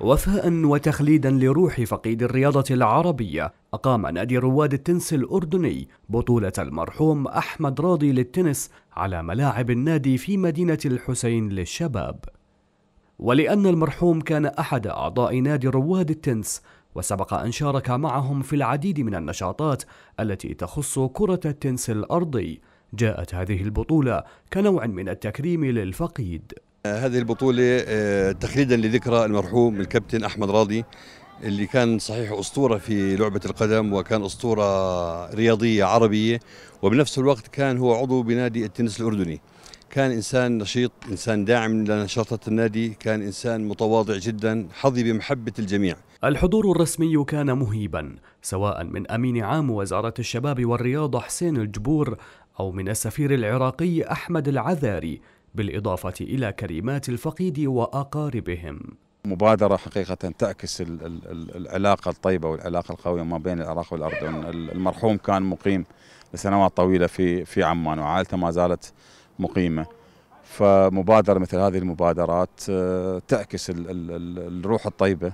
وفاء وتخليدا لروح فقيد الرياضة العربية أقام نادي رواد التنس الأردني بطولة المرحوم أحمد راضي للتنس على ملاعب النادي في مدينة الحسين للشباب ولأن المرحوم كان أحد أعضاء نادي رواد التنس وسبق أن شارك معهم في العديد من النشاطات التي تخص كرة التنس الأرضي جاءت هذه البطولة كنوع من التكريم للفقيد هذه البطولة آه، تخليدا لذكرى المرحوم الكابتن أحمد راضي اللي كان صحيح أسطورة في لعبة القدم وكان أسطورة رياضية عربية وبنفس الوقت كان هو عضو بنادي التنس الأردني كان إنسان نشيط إنسان داعم لنشاطات النادي كان إنسان متواضع جدا حظي بمحبة الجميع الحضور الرسمي كان مهيبا سواء من أمين عام وزارة الشباب والرياضة حسين الجبور أو من السفير العراقي أحمد العذاري بالإضافة إلى كريمات الفقيد وأقاربهم مبادرة حقيقة تعكس العلاقة الطيبة والعلاقة القوية ما بين العراق والأردن المرحوم كان مقيم لسنوات طويلة في في عمان وعائلته ما زالت مقيمة فمبادرة مثل هذه المبادرات آه، تعكس الروح الطيبة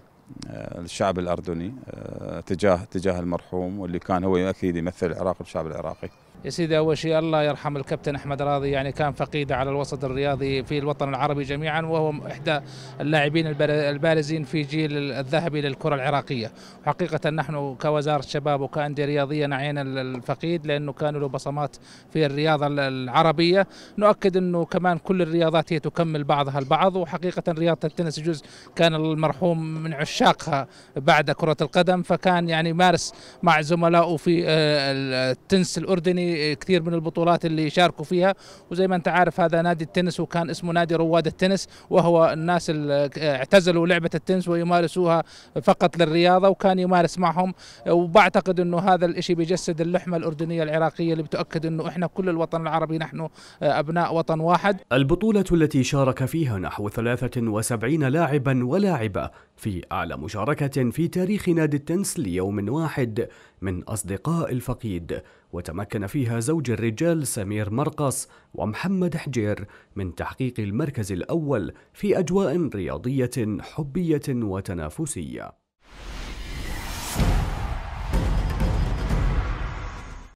آه، الشعب الأردني آه، تجاه تجاه المرحوم واللي كان هو أكيد يمثل العراق والشعب العراقي يا سيدي أول شيء الله يرحم الكابتن أحمد راضي يعني كان فقيدة على الوسط الرياضي في الوطن العربي جميعا وهو إحدى اللاعبين البارزين في جيل الذهبي للكرة العراقية حقيقة نحن كوزارة شباب وكأندية رياضية نعينا الفقيد لأنه كان له بصمات في الرياضة العربية نؤكد أنه كمان كل الرياضات هي تكمل بعضها البعض وحقيقة رياضة التنس جزء كان المرحوم من عشاقها بعد كرة القدم فكان يعني مارس مع زملائه في آه، التنس الأردني في كثير من البطولات اللي شاركوا فيها وزي ما انت عارف هذا نادي التنس وكان اسمه نادي رواد التنس وهو الناس اللي اعتزلوا لعبه التنس ويمارسوها فقط للرياضه وكان يمارس معهم وبعتقد انه هذا الشيء بيجسد اللحمه الاردنيه العراقيه اللي بتؤكد انه احنا كل الوطن العربي نحن آه، ابناء وطن واحد. البطوله التي شارك فيها نحو 73 لاعبا ولاعبه في أعلى مشاركة في تاريخ نادي التنس ليوم واحد من أصدقاء الفقيد وتمكن فيها زوج الرجال سمير مرقص ومحمد حجير من تحقيق المركز الأول في أجواء رياضية حبية وتنافسية